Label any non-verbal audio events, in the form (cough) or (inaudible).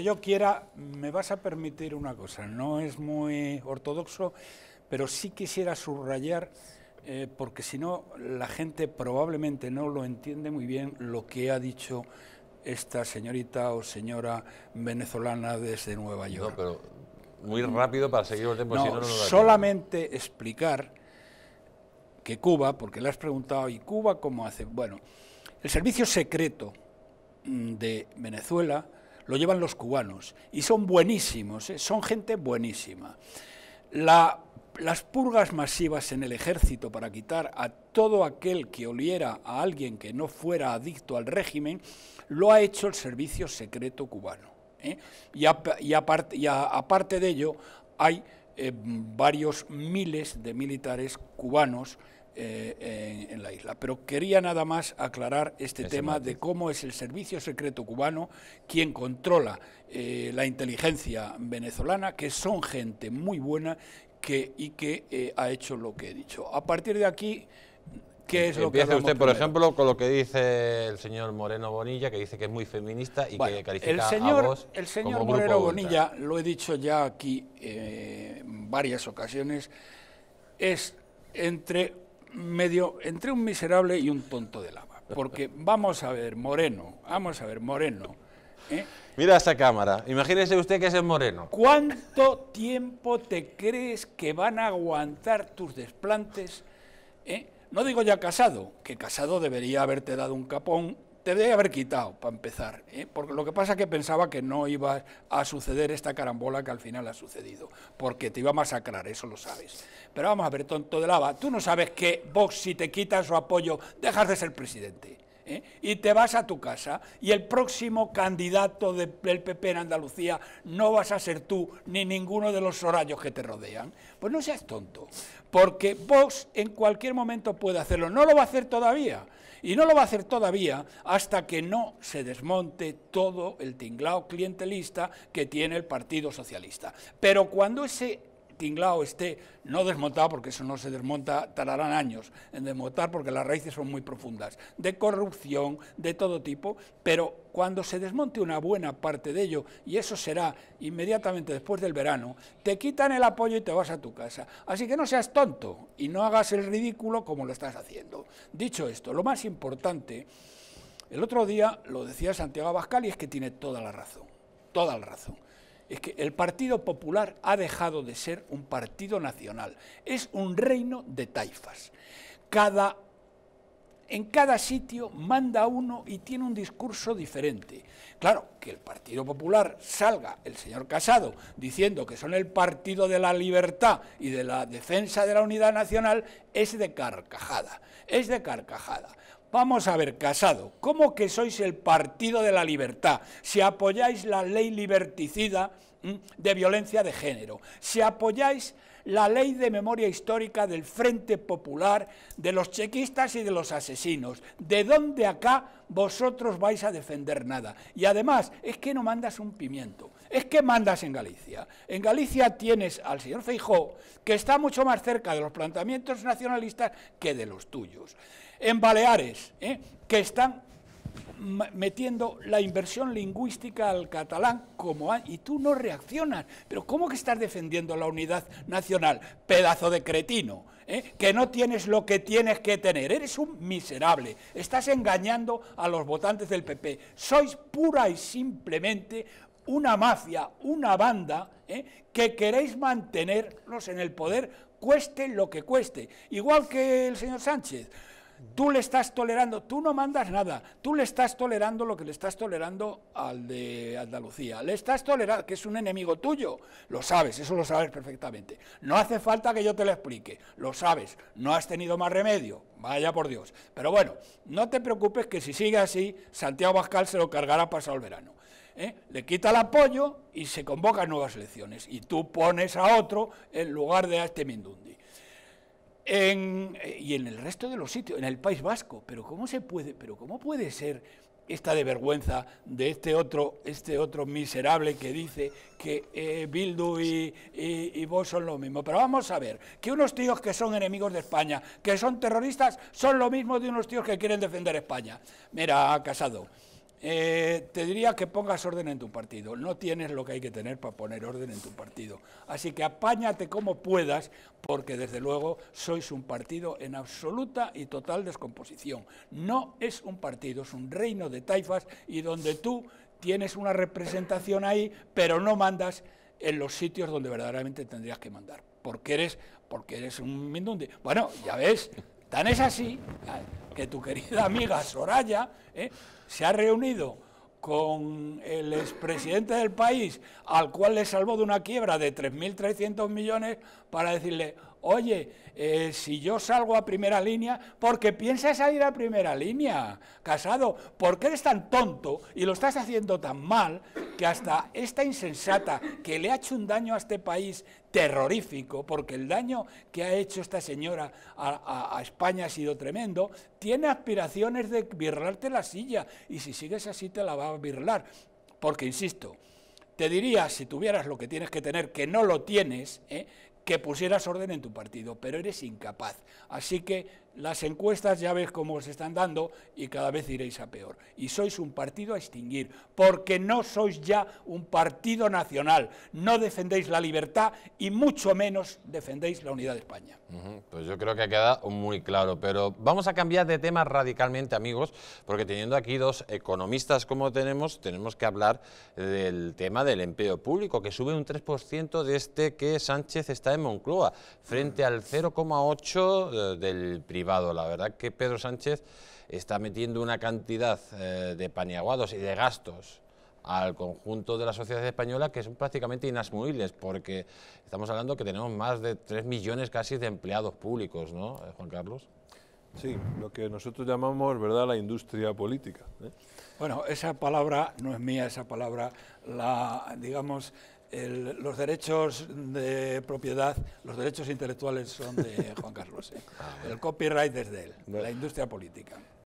Yo quiera, me vas a permitir una cosa, no es muy ortodoxo, pero sí quisiera subrayar, eh, porque si no la gente probablemente no lo entiende muy bien lo que ha dicho esta señorita o señora venezolana desde Nueva York. No, pero muy rápido para seguir el tiempo. solamente explicar que Cuba, porque le has preguntado, ¿y Cuba cómo hace? Bueno, el servicio secreto mm, de Venezuela lo llevan los cubanos y son buenísimos, ¿eh? son gente buenísima. las purgas masivas en el ejército para quitar a todo aquel que oliera a alguien que no fuera adicto al régimen lo ha hecho el servicio secreto cubano. ¿eh? Y, aparte de ello hay eh, varios miles de militares cubanos eh, en, la isla. Pero quería nada más aclarar este tema de cómo es el servicio secreto cubano quien controla eh, la inteligencia venezolana, que son gente muy buena que, y que eh, ha hecho lo que he dicho. A partir de aquí... ¿Qué es lo Empieza que usted, por ejemplo, con lo que dice el señor Moreno Bonilla, que dice que es muy feminista y que califica el señor, a vos El señor Moreno Bonilla, lo he dicho ya aquí en varias ocasiones, es entre medio entre un miserable y un tonto de lava. Porque vamos a ver, Moreno, vamos a ver, Moreno. ¿eh? Mira esta cámara, imagínese usted que es el Moreno. ¿Cuánto tiempo te crees que van a aguantar tus desplantes? ¿eh? No digo ya casado, que casado debería haberte dado un capón te debe haber quitado, para empezar, ¿eh? porque lo que pasa es que pensaba que no iba a suceder esta carambola que al final ha sucedido, porque te iba a masacrar, eso lo sabes. Pero vamos a ver, tonto de lava, tú no sabes que Vox, si te quitas su apoyo, dejas de ser presidente. ¿eh? y te vas a tu casa y el próximo candidato del PP en Andalucía no vas a ser tú ni ninguno de los sorayos que te rodean, pues no seas tonto, porque Vox en cualquier momento puede hacerlo, no lo va a hacer todavía. Y no lo va a hacer todavía hasta que no se desmonte todo el tinglao clientelista que tiene el Partido Socialista. Pero cuando ese Inglao esté no desmontado, porque eso no se desmonta, tardarán años en desmontar porque las raíces son muy profundas, de corrupción, de todo tipo, pero cuando se desmonte una buena parte de ello, y eso será inmediatamente después del verano, te quitan el apoyo y te vas a tu casa. Así que no seas tonto y no hagas el ridículo como lo estás haciendo. Dicho esto, lo más importante, el otro día lo decía Santiago Abascal y es que tiene toda la razón, toda la razón es que el Partido Popular ha dejado de ser un partido nacional, es un reino de taifas. Cada, en cada sitio manda uno y tiene un discurso diferente. Claro, que el Partido Popular salga, el señor Casado, diciendo que son el partido de la libertad y de la defensa de la unidad nacional, es de carcajada, es de carcajada Vamos a ver, Casado, ¿cómo que sois el partido de la libertad si apoyáis la ley liberticida mm, de violencia de género, si apoyáis la ley de memoria histórica del Frente Popular, de los chequistas y de los asesinos. ¿De dónde acá vosotros vais a defender nada? Y además, es que no mandas un pimiento es que mandas en Galicia. En Galicia tienes al señor Feijó, que está mucho más cerca de los planteamientos nacionalistas que de los tuyos. En Baleares, ¿eh? que están metiendo la inversión lingüística al catalán como y tú no reaccionas. Pero ¿cómo que estás defendiendo la unidad nacional? Pedazo de cretino, ¿eh? que no tienes lo que tienes que tener. Eres un miserable. Estás engañando a los votantes del PP. Sois pura y simplemente una mafia, una banda, ¿eh? que queréis mantenerlos en el poder, cueste lo que cueste. Igual que el señor Sánchez. Tú le estás tolerando, tú no mandas nada, tú le estás tolerando lo que le estás tolerando al de Andalucía, le estás tolerando, que es un enemigo tuyo, lo sabes, eso lo sabes perfectamente. No hace falta que yo te lo explique, lo sabes, no has tenido más remedio, vaya por Dios. Pero bueno, no te preocupes que si sigue así, Santiago Bascal se lo cargará pasado el verano. ¿eh? le quita el apoyo y se convocan nuevas elecciones. Y tú pones a otro en lugar de a este Mindundi. y en el resto de los sitios, en el País Vasco, pero cómo se puede, pero cómo puede ser esta de vergüenza de este otro, este otro miserable que dice que eh, Bildu y, vos son lo mismo. Pero vamos a ver, que unos tíos que son enemigos de España, que son terroristas, son lo mismo de unos tíos que quieren defender España. Mira, Casado, eh, te diría que pongas orden en tu partido. No tienes lo que hay que tener para poner orden en tu partido. Así que apáñate como puedas, porque desde luego sois un partido en absoluta y total descomposición. No es un partido, es un reino de taifas y donde tú tienes una representación ahí, pero no mandas en los sitios donde verdaderamente tendrías que mandar. Porque eres, porque eres un mindundi. Bueno, ya ves, tan es así que tu querida (laughs) amiga Soraya ¿eh? se ha reunido con el expresidente del país, al cual le salvó de una quiebra de 3.300 millones, para decirle, oye, eh, si yo salgo a primera línea, porque piensas salir a primera línea, casado, ¿por qué eres tan tonto y lo estás haciendo tan mal que hasta esta insensata que le ha hecho un daño a este país terrorífico, porque el daño que ha hecho esta señora a, España ha sido tremendo, tiene aspiraciones de birlarte la silla y si sigues así te la va a birlar. Porque, insisto, te diría, si tuvieras lo que tienes que tener, que no lo tienes, ¿eh? que pusieras orden en tu partido, pero eres incapaz. Así que las encuestas ya ves cómo se están dando y cada vez iréis a peor. Y sois un partido a extinguir, porque no sois ya un partido nacional. No defendéis la libertad y mucho menos defendéis la unidad de España. Pues yo creo que ha quedado muy claro. Pero vamos a cambiar de tema radicalmente, amigos, porque teniendo aquí dos economistas como tenemos, tenemos que hablar del tema del empleo público, que sube un 3% de este que Sánchez está en Moncloa, frente mm. al 0,8 eh, del primer la verdad que Pedro Sánchez está metiendo una cantidad eh, de paniaguados y de gastos al conjunto de la sociedad española que son prácticamente inasmuibles, porque estamos hablando que tenemos más de 3 millones casi de empleados públicos, ¿no, eh, Juan Carlos? Sí, lo que nosotros llamamos, ¿verdad?, la industria política. ¿eh? Bueno, esa palabra no es mía, esa palabra la, digamos, los derechos de propiedad, los derechos intelectuales son de Juan Carlos. ¿eh? Ah, el copyright es de él, de la industria política.